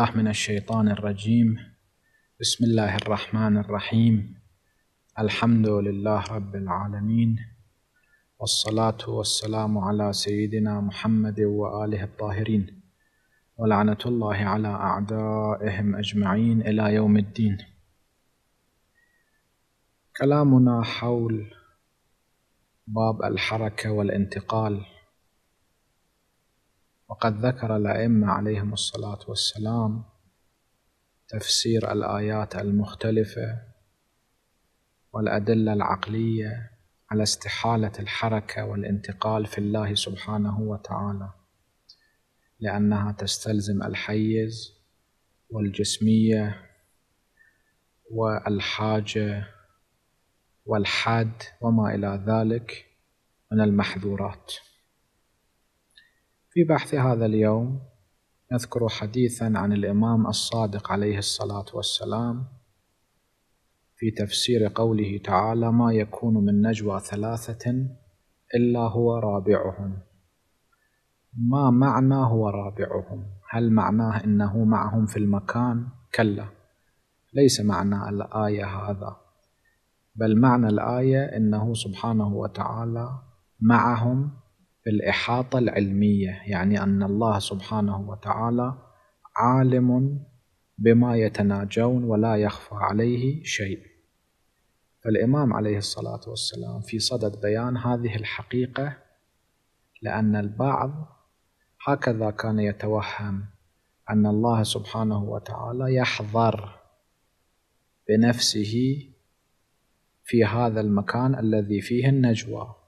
بالله من الشيطان الرجيم بسم الله الرحمن الرحيم الحمد لله رب العالمين والصلاة والسلام على سيدنا محمد وآله الطاهرين ولعنة الله على أعدائهم أجمعين إلى يوم الدين كلامنا حول باب الحركة والانتقال وقد ذكر الأئمة عليهم الصلاة والسلام تفسير الآيات المختلفة والأدلة العقلية على استحالة الحركة والانتقال في الله سبحانه وتعالى لأنها تستلزم الحيز والجسمية والحاجة والحد وما إلى ذلك من المحذورات في بحث هذا اليوم نذكر حديثا عن الامام الصادق عليه الصلاه والسلام في تفسير قوله تعالى ما يكون من نجوى ثلاثه الا هو رابعهم ما معنى هو رابعهم هل معناه انه معهم في المكان كلا ليس معنى الايه هذا بل معنى الايه انه سبحانه وتعالى معهم بالإحاطة العلمية يعني أن الله سبحانه وتعالى عالم بما يتناجون ولا يخفى عليه شيء فالإمام عليه الصلاة والسلام في صدد بيان هذه الحقيقة لأن البعض هكذا كان يتوهم أن الله سبحانه وتعالى يحضر بنفسه في هذا المكان الذي فيه النجوى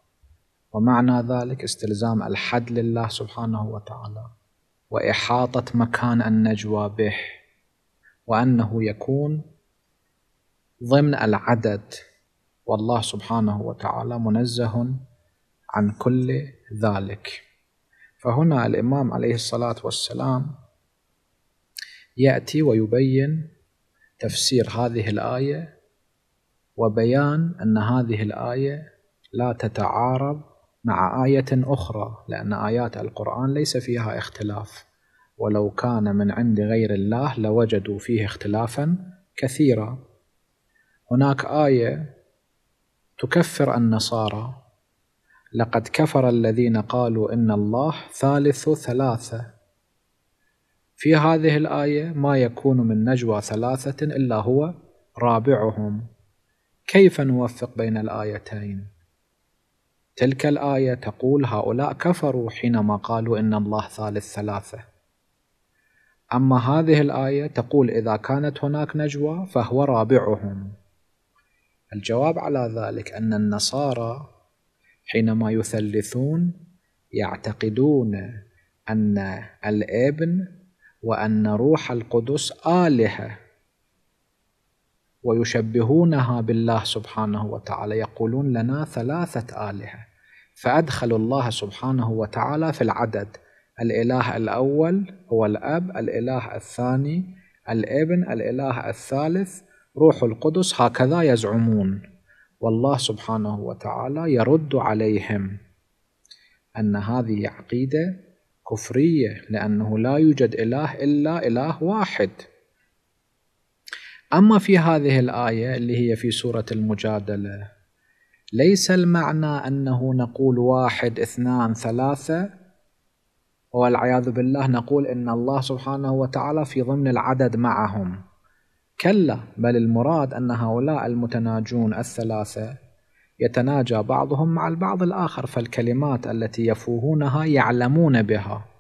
ومعنى ذلك استلزام الحد لله سبحانه وتعالى وإحاطة مكان النجوى به وأنه يكون ضمن العدد والله سبحانه وتعالى منزه عن كل ذلك فهنا الإمام عليه الصلاة والسلام يأتي ويبين تفسير هذه الآية وبيان أن هذه الآية لا تتعارض مع آية أخرى لأن آيات القرآن ليس فيها اختلاف ولو كان من عند غير الله لوجدوا فيه اختلافا كثيرا هناك آية تكفر النصارى لقد كفر الذين قالوا إن الله ثالث ثلاثة في هذه الآية ما يكون من نجوى ثلاثة إلا هو رابعهم كيف نوفق بين الآيتين؟ تلك الآية تقول هؤلاء كفروا حينما قالوا إن الله ثالث ثلاثة أما هذه الآية تقول إذا كانت هناك نجوى فهو رابعهم الجواب على ذلك أن النصارى حينما يثلثون يعتقدون أن الابن وأن روح القدس آلهة ويشبهونها بالله سبحانه وتعالى يقولون لنا ثلاثة آلهة فأدخلوا الله سبحانه وتعالى في العدد الإله الأول هو الأب الإله الثاني الابن الإله الثالث روح القدس هكذا يزعمون والله سبحانه وتعالى يرد عليهم أن هذه عقيدة كفرية لأنه لا يوجد إله إلا إله واحد أما في هذه الآية اللي هي في سورة المجادلة ليس المعنى أنه نقول واحد اثنان ثلاثة والعياذ بالله نقول إن الله سبحانه وتعالى في ضمن العدد معهم كلا بل المراد أن هؤلاء المتناجون الثلاثة يتناجى بعضهم مع البعض الآخر فالكلمات التي يفوهونها يعلمون بها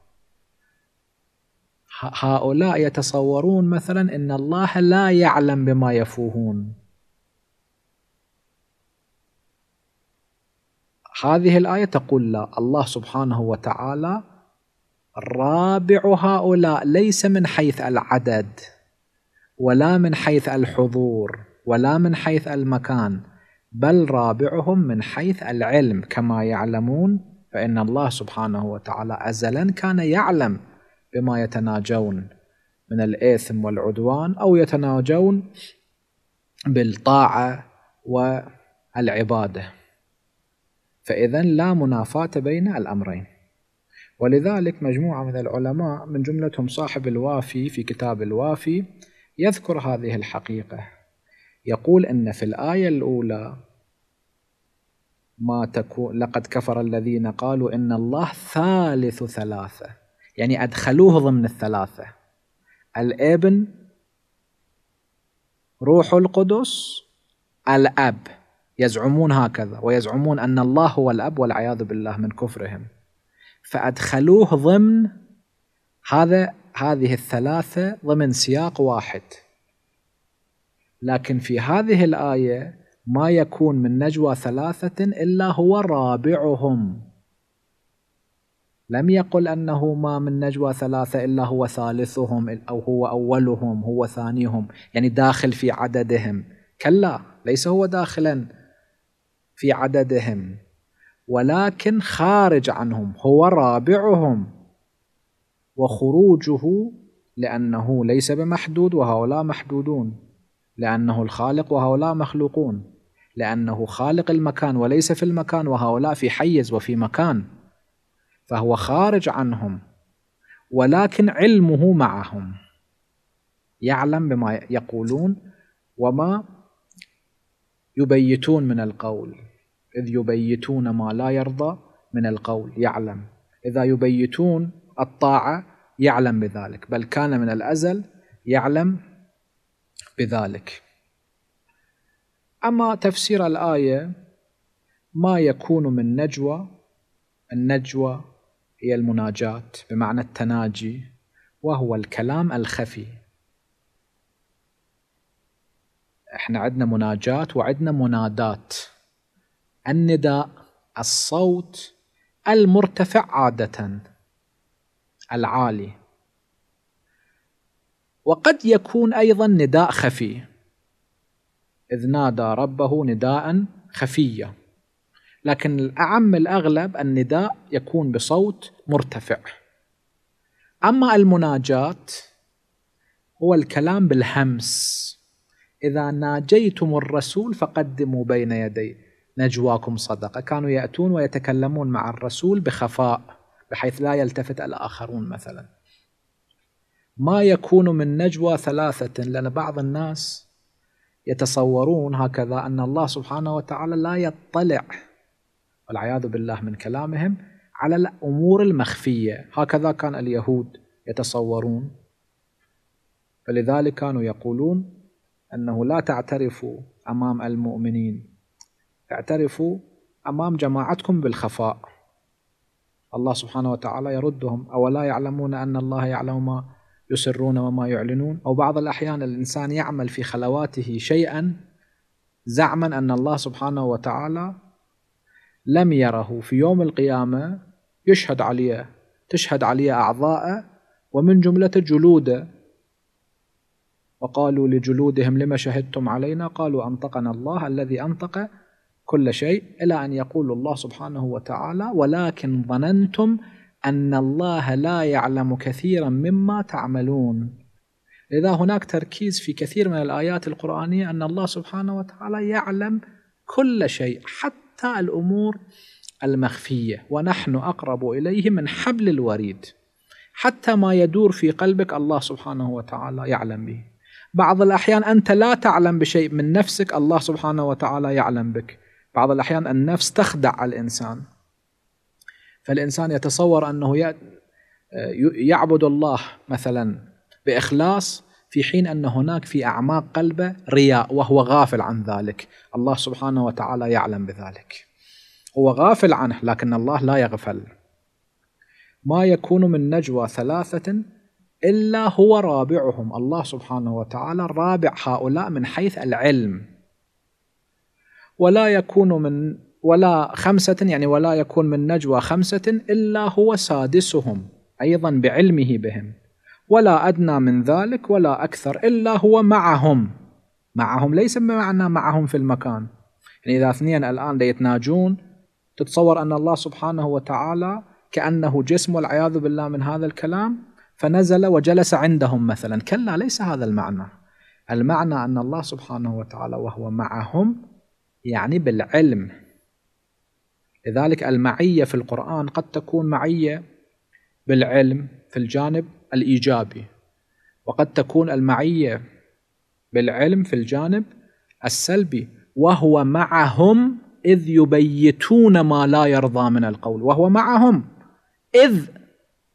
هؤلاء يتصورون مثلا ان الله لا يعلم بما يفوهون هذه الايه تقول لا الله سبحانه وتعالى رابع هؤلاء ليس من حيث العدد ولا من حيث الحضور ولا من حيث المكان بل رابعهم من حيث العلم كما يعلمون فان الله سبحانه وتعالى ازلا كان يعلم بما يتناجون من الإثم والعدوان أو يتناجون بالطاعة والعبادة فإذا لا منافاة بين الأمرين ولذلك مجموعة من العلماء من جملتهم صاحب الوافي في كتاب الوافي يذكر هذه الحقيقة يقول أن في الآية الأولى ما تكون لقد كفر الذين قالوا إن الله ثالث ثلاثة يعني أدخلوه ضمن الثلاثة الابن روح القدس الأب يزعمون هكذا ويزعمون أن الله هو الأب والعياذ بالله من كفرهم فأدخلوه ضمن هذا هذه الثلاثة ضمن سياق واحد لكن في هذه الآية ما يكون من نجوى ثلاثة إلا هو رابعهم لم يقل أنه ما من نجوى ثلاثة إلا هو ثالثهم أو هو أولهم هو ثانيهم يعني داخل في عددهم كلا ليس هو داخلا في عددهم ولكن خارج عنهم هو رابعهم وخروجه لأنه ليس بمحدود وهؤلاء محدودون لأنه الخالق وهؤلاء مخلوقون لأنه خالق المكان وليس في المكان وهؤلاء في حيز وفي مكان فهو خارج عنهم ولكن علمه معهم يعلم بما يقولون وما يبيتون من القول إذ يبيتون ما لا يرضى من القول يعلم إذا يبيتون الطاعة يعلم بذلك بل كان من الأزل يعلم بذلك أما تفسير الآية ما يكون من نجوى النجوى هي المناجاة بمعنى التناجي وهو الكلام الخفي احنا عندنا مناجاة وعندنا منادات النداء الصوت المرتفع عادة العالي وقد يكون أيضا نداء خفي إذ نادى ربه نداء خفيا لكن الأعم الأغلب النداء يكون بصوت مرتفع أما المناجاة هو الكلام بالهمس إذا ناجيتم الرسول فقدموا بين يدي نجواكم صدقة كانوا يأتون ويتكلمون مع الرسول بخفاء بحيث لا يلتفت الآخرون مثلا ما يكون من نجوى ثلاثة لأن بعض الناس يتصورون هكذا أن الله سبحانه وتعالى لا يطلع والعياذ بالله من كلامهم على الأمور المخفية هكذا كان اليهود يتصورون فلذلك كانوا يقولون أنه لا تعترفوا أمام المؤمنين اعترفوا أمام جماعتكم بالخفاء الله سبحانه وتعالى يردهم أولا يعلمون أن الله يعلم ما يسرون وما يعلنون أو بعض الأحيان الإنسان يعمل في خلواته شيئا زعما أن الله سبحانه وتعالى لم يره في يوم القيامة يشهد عليه تشهد عليه أعضاءه ومن جملة جلوده وقالوا لجلودهم لما شهدتم علينا قالوا أنطقنا الله الذي أنطق كل شيء إلى أن يقول الله سبحانه وتعالى ولكن ظننتم أن الله لا يعلم كثيرا مما تعملون لذا هناك تركيز في كثير من الآيات القرآنية أن الله سبحانه وتعالى يعلم كل شيء حتى الأمور المخفية ونحن أقرب إليه من حبل الوريد حتى ما يدور في قلبك الله سبحانه وتعالى يعلم به بعض الأحيان أنت لا تعلم بشيء من نفسك الله سبحانه وتعالى يعلم بك بعض الأحيان النفس تخدع الإنسان فالإنسان يتصور أنه يعبد الله مثلا بإخلاص في حين ان هناك في اعماق قلبه رياء وهو غافل عن ذلك، الله سبحانه وتعالى يعلم بذلك. هو غافل عنه لكن الله لا يغفل. ما يكون من نجوى ثلاثة إلا هو رابعهم، الله سبحانه وتعالى رابع هؤلاء من حيث العلم. ولا يكون من ولا خمسة يعني ولا يكون من نجوى خمسة إلا هو سادسهم أيضا بعلمه بهم. ولا أدنى من ذلك ولا أكثر إلا هو معهم معهم ليس بمعنى معهم في المكان يعني إذا اثنين الآن يتناجون تتصور أن الله سبحانه وتعالى كأنه جسم والعياذ بالله من هذا الكلام فنزل وجلس عندهم مثلا كلا ليس هذا المعنى المعنى أن الله سبحانه وتعالى وهو معهم يعني بالعلم لذلك المعية في القرآن قد تكون معية بالعلم في الجانب الإيجابي وقد تكون المعية بالعلم في الجانب السلبي وهو معهم إذ يبيتون ما لا يرضى من القول وهو معهم إذ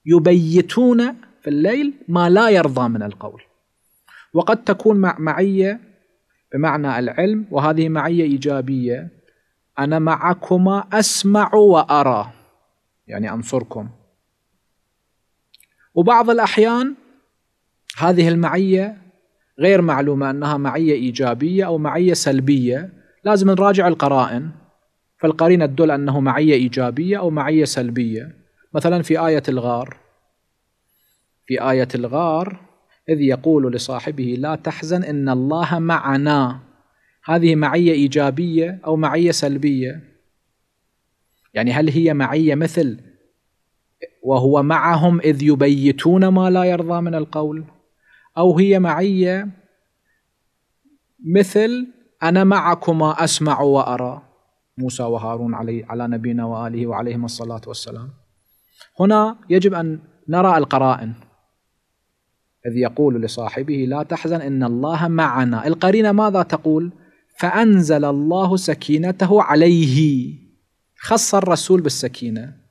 يبيتون في الليل ما لا يرضى من القول وقد تكون مع معية بمعنى العلم وهذه معية إيجابية أنا معكما أسمع وأرى يعني أنصركم وبعض الأحيان هذه المعية غير معلومة أنها معية إيجابية أو معية سلبية لازم نراجع القرائن فالقرينة تدل أنه معية إيجابية أو معية سلبية مثلا في آية الغار في آية الغار إذ يقول لصاحبه لا تحزن إن الله معنا هذه معية إيجابية أو معية سلبية يعني هل هي معية مثل وهو معهم إذ يبيتون ما لا يرضى من القول أو هي معية مثل أنا معكما أسمع وأرى موسى وهارون علي على نبينا وآله وعليهم الصلاة والسلام هنا يجب أن نرى القرائن إذ يقول لصاحبه لا تحزن إن الله معنا القرينة ماذا تقول فأنزل الله سكينته عليه خص الرسول بالسكينة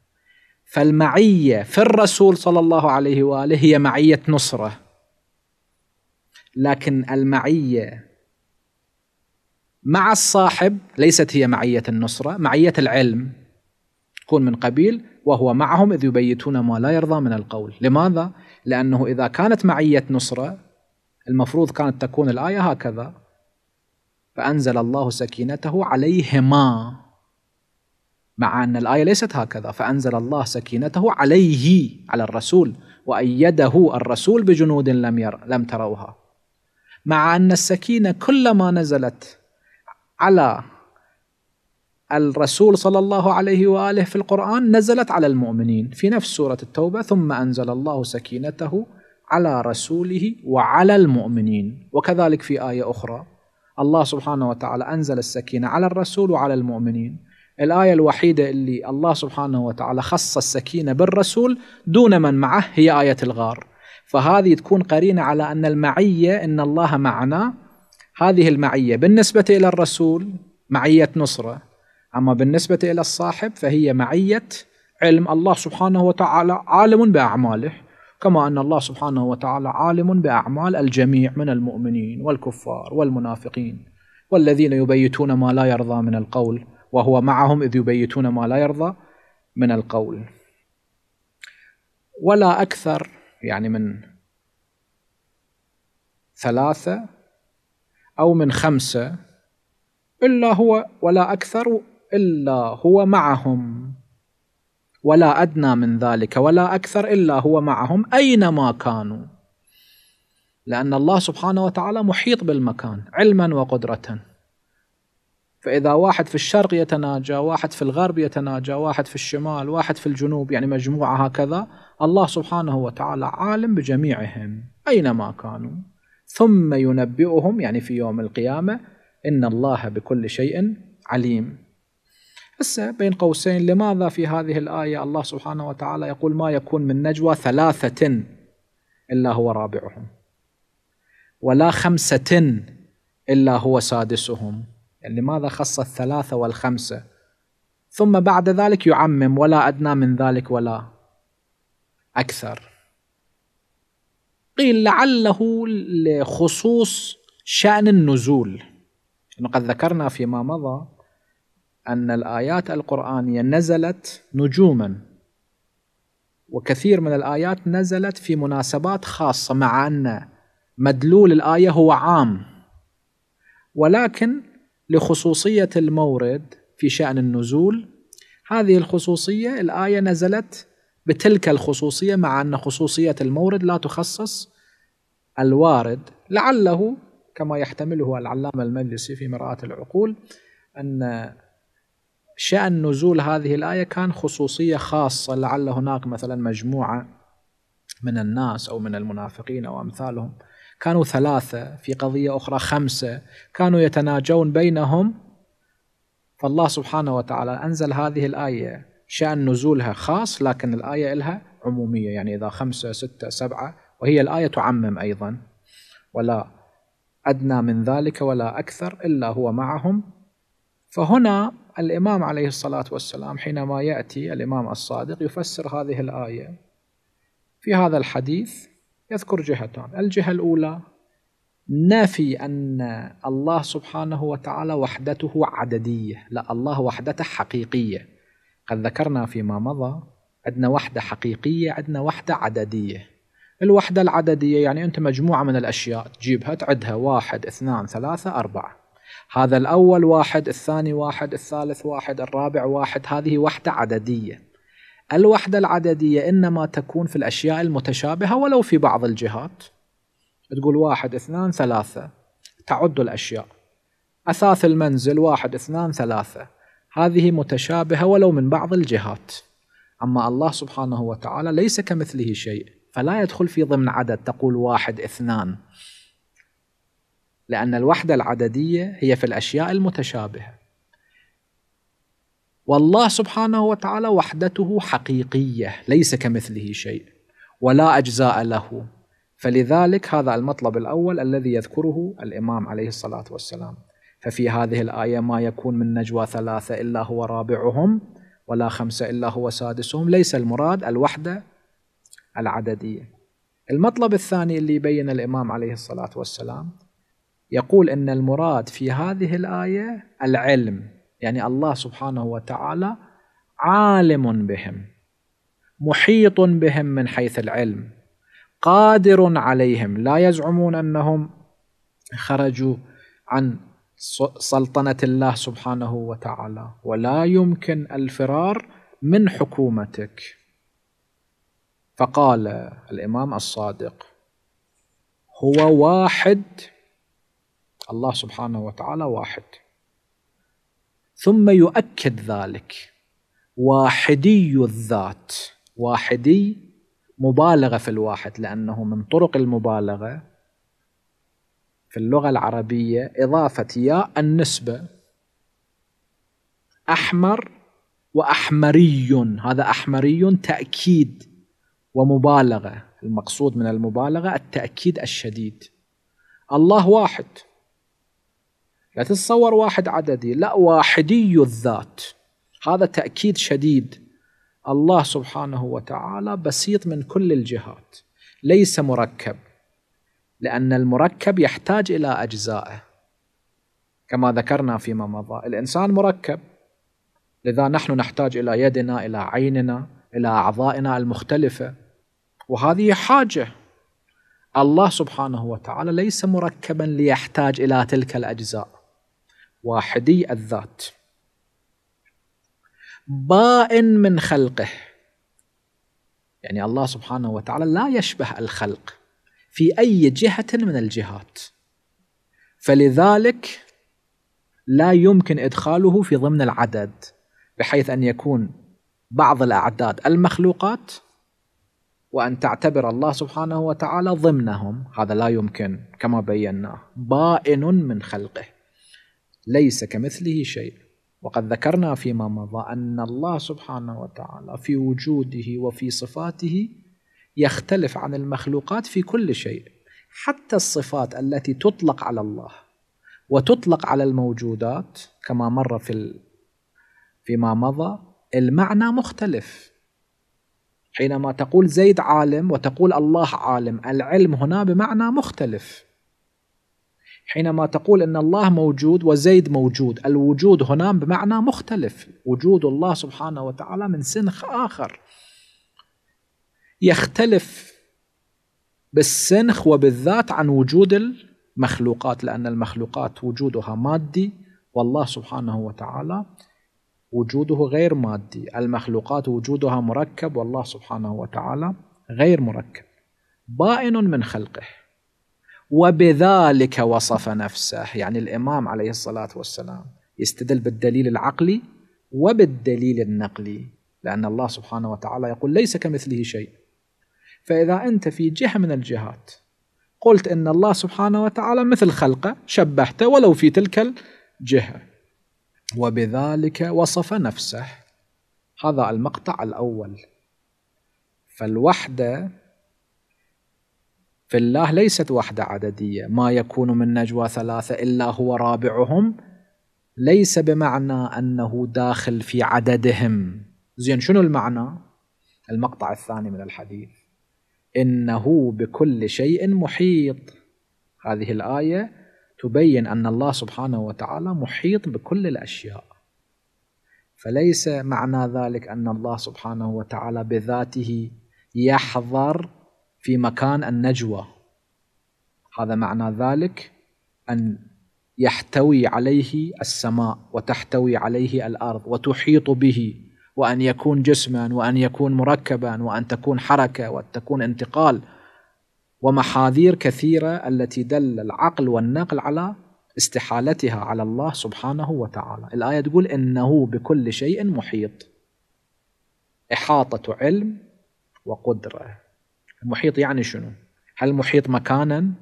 فالمعيه في الرسول صلى الله عليه واله هي معيه نصره لكن المعيه مع الصاحب ليست هي معيه النصره معيه العلم تكون من قبيل وهو معهم اذ يبيتون ما لا يرضى من القول لماذا لانه اذا كانت معيه نصره المفروض كانت تكون الايه هكذا فانزل الله سكينته عليهما مع أن الآية ليست هكذا فأنزل الله سكينته عليه على الرسول وأيده الرسول بجنود لم, ير لم تروها مع أن السكينة كلما نزلت على الرسول صلى الله عليه وآله في القرآن نزلت على المؤمنين في نفس سورة التوبة ثم أنزل الله سكينته على رسوله وعلى المؤمنين وكذلك في آية أخرى الله سبحانه وتعالى أنزل السكينة على الرسول وعلى المؤمنين الآية الوحيدة اللي الله سبحانه وتعالى خص السكينة بالرسول دون من معه هي آية الغار فهذه تكون قرينة على أن المعية إن الله معنا هذه المعية بالنسبة إلى الرسول معية نصرة أما بالنسبة إلى الصاحب فهي معية علم الله سبحانه وتعالى عالم بأعماله كما أن الله سبحانه وتعالى عالم بأعمال الجميع من المؤمنين والكفار والمنافقين والذين يبيتون ما لا يرضى من القول وهو معهم إذ يبيتون ما لا يرضى من القول ولا أكثر يعني من ثلاثة أو من خمسة إلا هو ولا أكثر إلا هو معهم ولا أدنى من ذلك ولا أكثر إلا هو معهم أينما كانوا لأن الله سبحانه وتعالى محيط بالمكان علما وقدرة فاذا واحد في الشرق يتناجى واحد في الغرب يتناجى واحد في الشمال واحد في الجنوب يعني مجموعه هكذا الله سبحانه وتعالى عالم بجميعهم اينما كانوا ثم ينبئهم يعني في يوم القيامه ان الله بكل شيء عليم هسه بين قوسين لماذا في هذه الايه الله سبحانه وتعالى يقول ما يكون من نجوى ثلاثه الا هو رابعهم ولا خمسه الا هو سادسهم لماذا خص الثلاثة والخمسة ثم بعد ذلك يعمم ولا أدنى من ذلك ولا أكثر قيل لعله لخصوص شأن النزول قد ذكرنا فيما مضى أن الآيات القرآنية نزلت نجوما وكثير من الآيات نزلت في مناسبات خاصة مع أن مدلول الآية هو عام ولكن لخصوصية المورد في شأن النزول هذه الخصوصية الآية نزلت بتلك الخصوصية مع أن خصوصية المورد لا تخصص الوارد لعله كما يحتمله العلامة المجلسي في مرآة العقول أن شأن نزول هذه الآية كان خصوصية خاصة لعل هناك مثلا مجموعة من الناس أو من المنافقين أو أمثالهم كانوا ثلاثة في قضية أخرى خمسة كانوا يتناجون بينهم فالله سبحانه وتعالى أنزل هذه الآية شأن نزولها خاص لكن الآية لها عمومية يعني إذا خمسة ستة سبعة وهي الآية تعمم أيضا ولا أدنى من ذلك ولا أكثر إلا هو معهم فهنا الإمام عليه الصلاة والسلام حينما يأتي الإمام الصادق يفسر هذه الآية في هذا الحديث يذكر جهتان الجهة الأولى نفي أن الله سبحانه وتعالى وحدته عددية لا الله وحدته حقيقية قد ذكرنا فيما مضى عندنا وحدة حقيقية عندنا وحدة عددية الوحدة العددية يعني أنت مجموعة من الأشياء تجيبها تعدها واحد اثنان ثلاثة أربعة هذا الأول واحد الثاني واحد الثالث واحد الرابع واحد هذه وحدة عددية الوحدة العددية إنما تكون في الأشياء المتشابهة ولو في بعض الجهات تقول واحد اثنان ثلاثة تعد الأشياء أثاث المنزل واحد اثنان ثلاثة هذه متشابهة ولو من بعض الجهات أما الله سبحانه وتعالى ليس كمثله شيء فلا يدخل في ضمن عدد تقول واحد اثنان لأن الوحدة العددية هي في الأشياء المتشابهة والله سبحانه وتعالى وحدته حقيقيه ليس كمثله شيء ولا اجزاء له فلذلك هذا المطلب الاول الذي يذكره الامام عليه الصلاه والسلام ففي هذه الايه ما يكون من نجوى ثلاثه الا هو رابعهم ولا خمسه الا هو سادسهم ليس المراد الوحده العدديه المطلب الثاني اللي يبين الامام عليه الصلاه والسلام يقول ان المراد في هذه الايه العلم يعني الله سبحانه وتعالى عالم بهم محيط بهم من حيث العلم قادر عليهم لا يزعمون انهم خرجوا عن سلطنه الله سبحانه وتعالى ولا يمكن الفرار من حكومتك فقال الامام الصادق هو واحد الله سبحانه وتعالى واحد ثم يؤكد ذلك واحدي الذات واحدي مبالغه في الواحد لانه من طرق المبالغه في اللغه العربيه اضافه ياء النسبه احمر واحمري هذا احمري تاكيد ومبالغه المقصود من المبالغه التاكيد الشديد الله واحد لا تتصور واحد عددي لا واحدي الذات هذا تأكيد شديد الله سبحانه وتعالى بسيط من كل الجهات ليس مركب لأن المركب يحتاج إلى أجزائه كما ذكرنا فيما مضى الإنسان مركب لذا نحن نحتاج إلى يدنا إلى عيننا إلى أعضائنا المختلفة وهذه حاجة الله سبحانه وتعالى ليس مركبا ليحتاج إلى تلك الأجزاء واحدي الذات بائن من خلقه يعني الله سبحانه وتعالى لا يشبه الخلق في اي جهه من الجهات فلذلك لا يمكن ادخاله في ضمن العدد بحيث ان يكون بعض الاعداد المخلوقات وان تعتبر الله سبحانه وتعالى ضمنهم هذا لا يمكن كما بيناه بائن من خلقه ليس كمثله شيء وقد ذكرنا فيما مضى أن الله سبحانه وتعالى في وجوده وفي صفاته يختلف عن المخلوقات في كل شيء حتى الصفات التي تطلق على الله وتطلق على الموجودات كما مر في ال... فيما مضى المعنى مختلف حينما تقول زيد عالم وتقول الله عالم العلم هنا بمعنى مختلف حينما تقول ان الله موجود وزيد موجود الوجود هنا بمعنى مختلف وجود الله سبحانه وتعالى من سنخ اخر يختلف بالسنخ وبالذات عن وجود المخلوقات لان المخلوقات وجودها مادي والله سبحانه وتعالى وجوده غير مادي المخلوقات وجودها مركب والله سبحانه وتعالى غير مركب بائن من خلقه وبذلك وصف نفسه يعني الإمام عليه الصلاة والسلام يستدل بالدليل العقلي وبالدليل النقلي لأن الله سبحانه وتعالى يقول ليس كمثله شيء فإذا أنت في جهة من الجهات قلت أن الله سبحانه وتعالى مثل خلقه شبهته ولو في تلك الجهة وبذلك وصف نفسه هذا المقطع الأول فالوحدة في الله ليست وحدة عددية ما يكون من نجوى ثلاثة إلا هو رابعهم ليس بمعنى أنه داخل في عددهم زين شنو المعنى المقطع الثاني من الحديث إنه بكل شيء محيط هذه الآية تبين أن الله سبحانه وتعالى محيط بكل الأشياء فليس معنى ذلك أن الله سبحانه وتعالى بذاته يحظر في مكان النجوى هذا معنى ذلك أن يحتوي عليه السماء وتحتوي عليه الأرض وتحيط به وأن يكون جسما وأن يكون مركبا وأن تكون حركة وأن تكون انتقال ومحاذير كثيرة التي دل العقل والنقل على استحالتها على الله سبحانه وتعالى الآية تقول إنه بكل شيء محيط إحاطة علم وقدرة المحيط يعني شنو؟ هل المحيط مكانا؟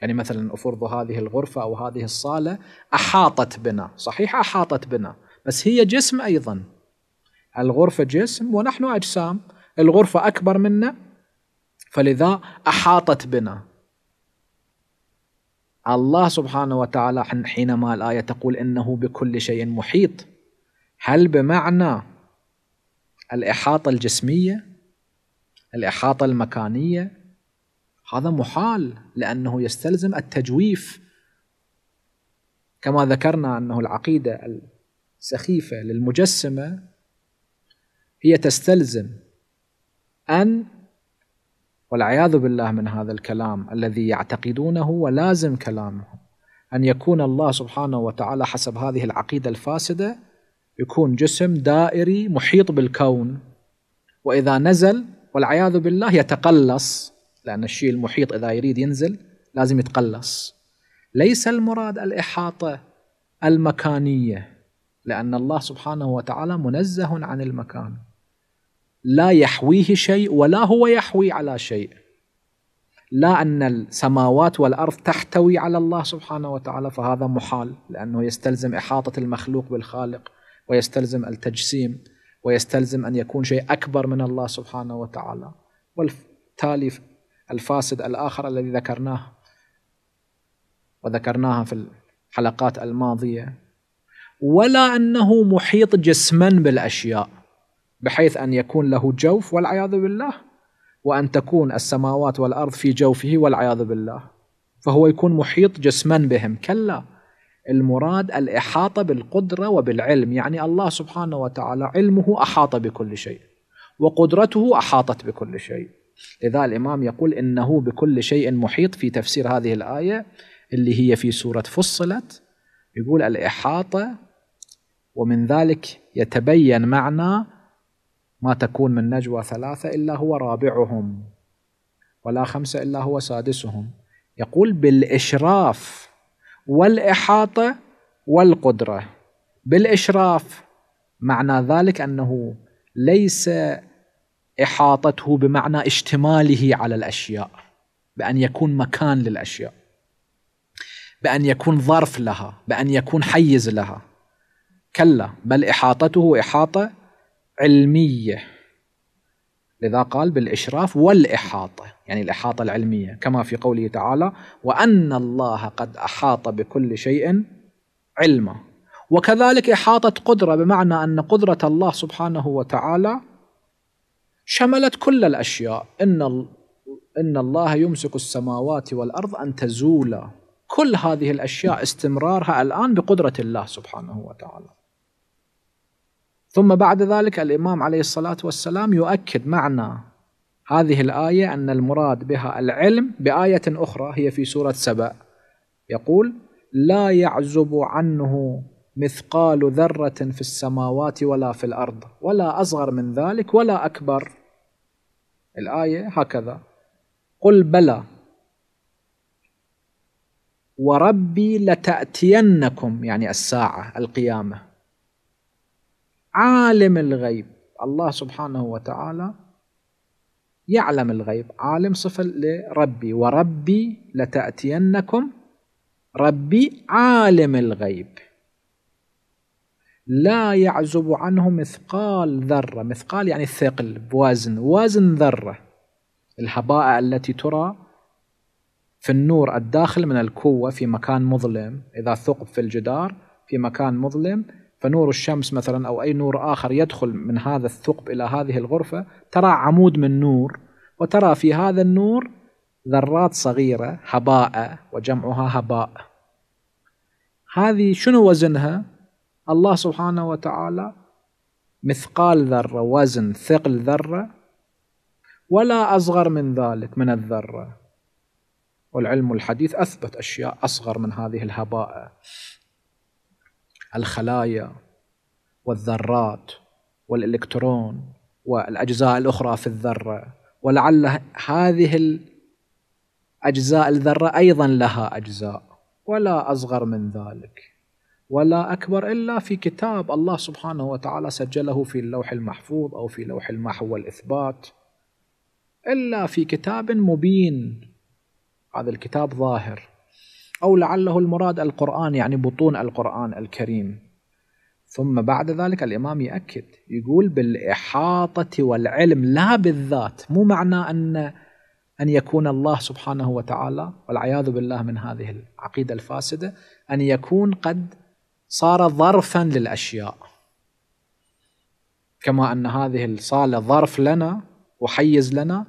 يعني مثلا افرض هذه الغرفه او هذه الصاله احاطت بنا، صحيح احاطت بنا، بس هي جسم ايضا. الغرفه جسم ونحن اجسام، الغرفه اكبر منا فلذا احاطت بنا. الله سبحانه وتعالى حينما الايه تقول انه بكل شيء محيط هل بمعنى الاحاطه الجسميه الإحاطة المكانية هذا محال لأنه يستلزم التجويف كما ذكرنا أنه العقيدة السخيفة للمجسمة هي تستلزم أن والعياذ بالله من هذا الكلام الذي يعتقدونه ولازم كلامه أن يكون الله سبحانه وتعالى حسب هذه العقيدة الفاسدة يكون جسم دائري محيط بالكون وإذا نزل والعياذ بالله يتقلص لأن الشيء المحيط إذا يريد ينزل لازم يتقلص ليس المراد الإحاطة المكانية لأن الله سبحانه وتعالى منزه عن المكان لا يحويه شيء ولا هو يحوي على شيء لا أن السماوات والأرض تحتوي على الله سبحانه وتعالى فهذا محال لأنه يستلزم إحاطة المخلوق بالخالق ويستلزم التجسيم ويستلزم أن يكون شيء أكبر من الله سبحانه وتعالى والتالي الفاسد الآخر الذي ذكرناه وذكرناها في الحلقات الماضية ولا أنه محيط جسما بالأشياء بحيث أن يكون له جوف والعياذ بالله وأن تكون السماوات والأرض في جوفه والعياذ بالله فهو يكون محيط جسما بهم كلا المراد الإحاطة بالقدرة وبالعلم يعني الله سبحانه وتعالى علمه أحاط بكل شيء وقدرته أحاطت بكل شيء لذا الإمام يقول إنه بكل شيء محيط في تفسير هذه الآية اللي هي في سورة فصلت يقول الإحاطة ومن ذلك يتبين معنى ما تكون من نجوى ثلاثة إلا هو رابعهم ولا خمسة إلا هو سادسهم يقول بالإشراف والإحاطة والقدرة بالإشراف معنى ذلك أنه ليس إحاطته بمعنى اشتماله على الأشياء بأن يكون مكان للأشياء بأن يكون ظرف لها بأن يكون حيز لها كلا بل إحاطته إحاطة علمية لذا قال بالإشراف والإحاطة يعني الإحاطة العلمية كما في قوله تعالى وأن الله قد أحاط بكل شيء علما وكذلك إحاطة قدرة بمعنى أن قدرة الله سبحانه وتعالى شملت كل الأشياء إن, إن الله يمسك السماوات والأرض أن تزولا كل هذه الأشياء استمرارها الآن بقدرة الله سبحانه وتعالى ثم بعد ذلك الإمام عليه الصلاة والسلام يؤكد معنى هذه الآية أن المراد بها العلم بآية أخرى هي في سورة سبأ يقول لا يعزب عنه مثقال ذرة في السماوات ولا في الأرض ولا أصغر من ذلك ولا أكبر الآية هكذا قل بلى وربي لتأتينكم يعني الساعة القيامة عالم الغيب الله سبحانه وتعالى يعلم الغيب عالم صفة لربي وربي لتأتينكم ربي عالم الغيب لا يعزب عنه مثقال ذرة مثقال يعني الثقل بوزن وزن ذرة الهباء التي ترى في النور الداخل من الكوة في مكان مظلم إذا ثقب في الجدار في مكان مظلم فنور الشمس مثلا أو أي نور آخر يدخل من هذا الثقب إلى هذه الغرفة ترى عمود من نور وترى في هذا النور ذرات صغيرة هباء وجمعها هباء هذه شنو وزنها الله سبحانه وتعالى مثقال ذرة وزن ثقل ذرة ولا أصغر من ذلك من الذرة والعلم الحديث أثبت أشياء أصغر من هذه الهباء الخلايا والذرات والإلكترون والأجزاء الأخرى في الذرة ولعل هذه أجزاء الذرة أيضا لها أجزاء ولا أصغر من ذلك ولا أكبر إلا في كتاب الله سبحانه وتعالى سجله في اللوح المحفوظ أو في لوح المحو والإثبات إلا في كتاب مبين هذا الكتاب ظاهر أو لعله المراد القرآن يعني بطون القرآن الكريم ثم بعد ذلك الإمام يأكد يقول بالإحاطة والعلم لا بالذات مو معنى أن أن يكون الله سبحانه وتعالى والعياذ بالله من هذه العقيدة الفاسدة أن يكون قد صار ظرفا للأشياء كما أن هذه الصالة ظرف لنا وحيز لنا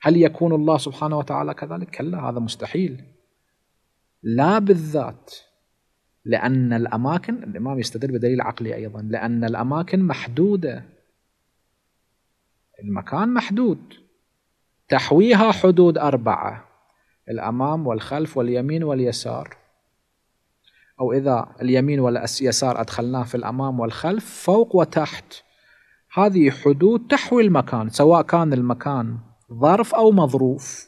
هل يكون الله سبحانه وتعالى كذلك؟ كلا هذا مستحيل لا بالذات لأن الأماكن الإمام يستدل بدليل عقلي أيضا لأن الأماكن محدودة المكان محدود تحويها حدود أربعة الأمام والخلف واليمين واليسار أو إذا اليمين واليسار أدخلناه في الأمام والخلف فوق وتحت هذه حدود تحوي المكان سواء كان المكان ظرف أو مظروف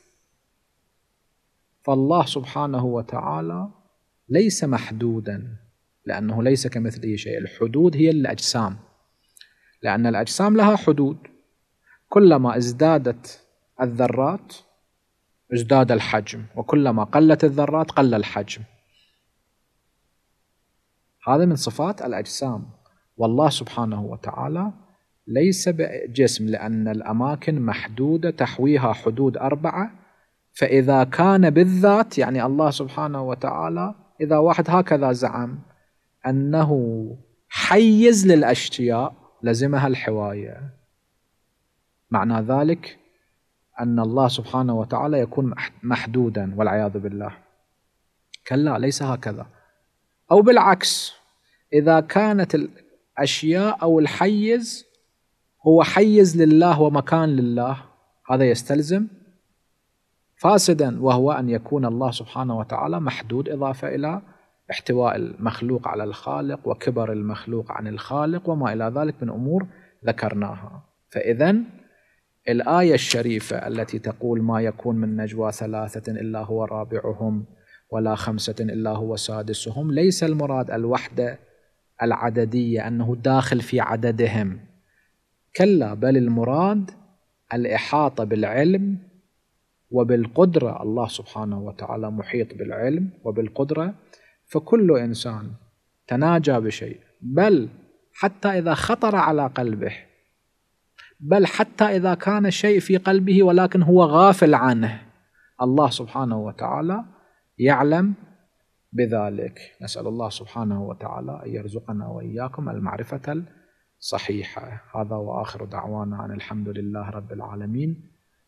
فالله سبحانه وتعالى ليس محدودا لأنه ليس كمثله شيء الحدود هي الأجسام لأن الأجسام لها حدود كلما ازدادت الذرات ازداد الحجم وكلما قلت الذرات قل الحجم هذا من صفات الأجسام والله سبحانه وتعالى ليس بجسم لأن الأماكن محدودة تحويها حدود أربعة فإذا كان بالذات يعني الله سبحانه وتعالى إذا واحد هكذا زعم أنه حيز للأشياء لزمها الحواية معنى ذلك أن الله سبحانه وتعالى يكون محدودا والعياذ بالله كلا ليس هكذا أو بالعكس إذا كانت الأشياء أو الحيز هو حيز لله ومكان لله هذا يستلزم فاسدا وهو أن يكون الله سبحانه وتعالى محدود إضافة إلى احتواء المخلوق على الخالق وكبر المخلوق عن الخالق وما إلى ذلك من أمور ذكرناها فإذا الآية الشريفة التي تقول ما يكون من نجوى ثلاثة إلا هو رابعهم ولا خمسة إلا هو سادسهم ليس المراد الوحدة العددية أنه داخل في عددهم كلا بل المراد الإحاطة بالعلم وبالقدرة الله سبحانه وتعالى محيط بالعلم وبالقدرة فكل إنسان تناجى بشيء بل حتى إذا خطر على قلبه بل حتى إذا كان شيء في قلبه ولكن هو غافل عنه الله سبحانه وتعالى يعلم بذلك نسأل الله سبحانه وتعالى أن يرزقنا وإياكم المعرفة الصحيحة هذا وآخر دعوانا أن الحمد لله رب العالمين